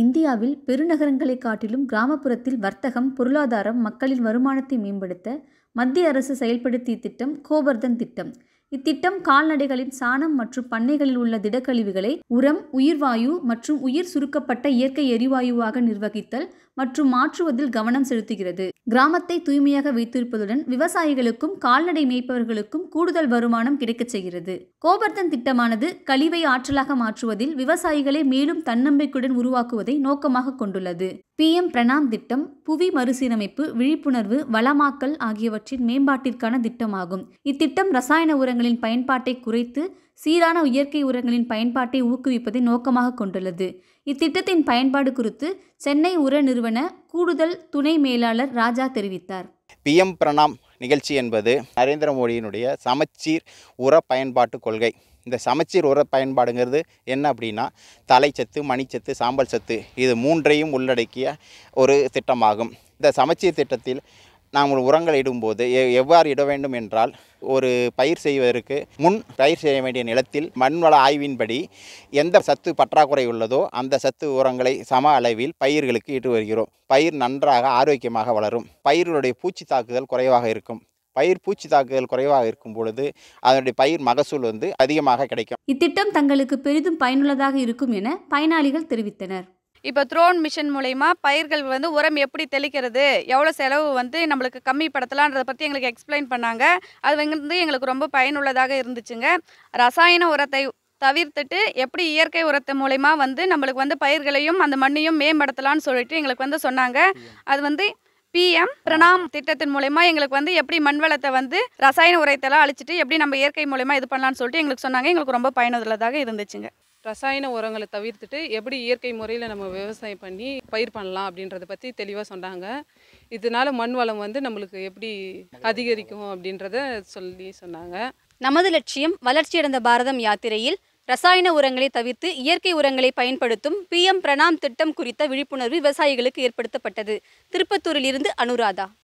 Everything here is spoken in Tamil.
இந்தியாவில் பெருநகரங்களை காட்டிலும் கிராமப்புறத்தில் வர்த்தகம் பொருளாதாரம் மக்களின் வருமானத்தை மேம்படுத்த மத்திய அரசு செயல்படுத்திய திட்டம் கோபர்தன் திட்டம் இத்திட்டம் கால்நடைகளின் சாணம் மற்றும் பண்ணைகளில் உள்ள திடக்கழிவுகளை உரம் உயிர்வாயு மற்றும் உயிர் சுருக்கப்பட்ட இயற்கை எரிவாயுவாக நிர்வகித்தல் மற்றும் மாற்றுவதில் கவனம் செலுத்துகிறது கிராமத்தை தூய்மையாக வைத்திருப்பதுடன் விவசாயிகளுக்கும் கால்நடை மேய்ப்பவர்களுக்கும் கூடுதல் வருமானம் கிடைக்கச் செய்கிறது கோபர்தன் திட்டமானது கழிவை ஆற்றலாக மாற்றுவதில் விவசாயிகளை மேலும் தன்னம்பிக்கையுடன் உருவாக்குவதை நோக்கமாக கொண்டுள்ளது பி எம் பிரணாம் திட்டம் புவி மறுசீரமைப்பு விழிப்புணர்வு வளமாக்கல் ஆகியவற்றின் மேம்பாட்டிற்கான திட்டமாகும் இத்திட்டம் ரசாயன உரங்களின் பயன்பாட்டை குறைத்து சீரான இயற்கை உரங்களின் பயன்பாட்டை ஊக்குவிப்பதை நோக்கமாக கொண்டுள்ளது இத்திட்டத்தின் பயன்பாடு குறித்து சென்னை உர நிறுவனம் நிறுவன கூடுதல் துணை மேலாளர் ராஜா தெரிவித்தார் பிஎம் பிரணாம் நிகழ்ச்சி என்பது நரேந்திர மோடியினுடைய சமச்சீர் உர பயன்பாட்டு கொள்கை இந்த சமச்சீர் உர பயன்பாடுங்கிறது என்ன அப்படின்னா தலைச்சத்து மணிச்சத்து சாம்பல் சத்து இது மூன்றையும் உள்ளடக்கிய ஒரு திட்டமாகும் இந்த சமச்சீர் திட்டத்தில் நாங்கள் உரங்கள் இடும்போது எவ்வாறு இட வேண்டும் என்றால் ஒரு பயிர் செய்வதற்கு முன் பயிர் செய்ய வேண்டிய நிலத்தில் மண்வள ஆய்வின்படி எந்த சத்து பற்றாக்குறை உள்ளதோ அந்த சத்து உரங்களை சம அளவில் பயிர்களுக்கு இட்டு வருகிறோம் பயிர் நன்றாக ஆரோக்கியமாக வளரும் பயிர்களுடைய பூச்சி தாக்குதல் குறைவாக இருக்கும் பயிர் பூச்சி தாக்குதல் குறைவாக இருக்கும் பொழுது அதனுடைய பயிர் மகசூல் வந்து அதிகமாக கிடைக்கும் இத்திட்டம் தங்களுக்கு பெரிதும் பயனுள்ளதாக இருக்கும் என பயனாளிகள் தெரிவித்தனர் இப்போ த்ரோன் மிஷின் மூலயமா பயிர்கள் வந்து உரம் எப்படி தெளிக்கிறது எவ்வளோ செலவு வந்து நம்மளுக்கு கம்மி படுத்தலான்றதை பற்றி எங்களுக்கு எக்ஸ்பிளைன் பண்ணாங்க அது வந்து எங்களுக்கு ரொம்ப பயனுள்ளதாக இருந்துச்சுங்க ரசாயன உரத்தை தவிர்த்துட்டு எப்படி இயற்கை உரத்து மூலயமா வந்து நம்மளுக்கு வந்து பயிர்களையும் அந்த மண்ணையும் மேம்படுத்தலான்னு சொல்லிட்டு எங்களுக்கு வந்து சொன்னாங்க அது வந்து பிஎம் பிரணாம் திட்டத்தின் மூலயமா எங்களுக்கு வந்து எப்படி மண்வளத்தை வந்து ரசாயன உரைத்தெல்லாம் அழிச்சிட்டு எப்படி நம்ம இயற்கை மூலயமா இது பண்ணலான்னு சொல்லிட்டு எங்களுக்கு சொன்னாங்க எங்களுக்கு ரொம்ப பயனுள்ளதாக இருந்துச்சுங்க ரசாயன உரங்களை தவிர்த்துட்டு எப்படி இயற்கை முறையில் நம்ம விவசாயம் பண்ணி பயிர் பண்ணலாம் அப்படின்றத பற்றி தெளிவாக சொன்னாங்க இதனால் மண் வளம் வந்து நம்மளுக்கு எப்படி அதிகரிக்கும் அப்படின்றத சொல்லி சொன்னாங்க நமது லட்சியம் வளர்ச்சியடைந்த பாரதம் யாத்திரையில் ரசாயன உரங்களை தவிர்த்து இயற்கை உரங்களை பயன்படுத்தும் பி எம் பிரணாம் திட்டம் குறித்த விழிப்புணர்வு விவசாயிகளுக்கு ஏற்படுத்தப்பட்டது திருப்பத்தூரிலிருந்து அனுராதா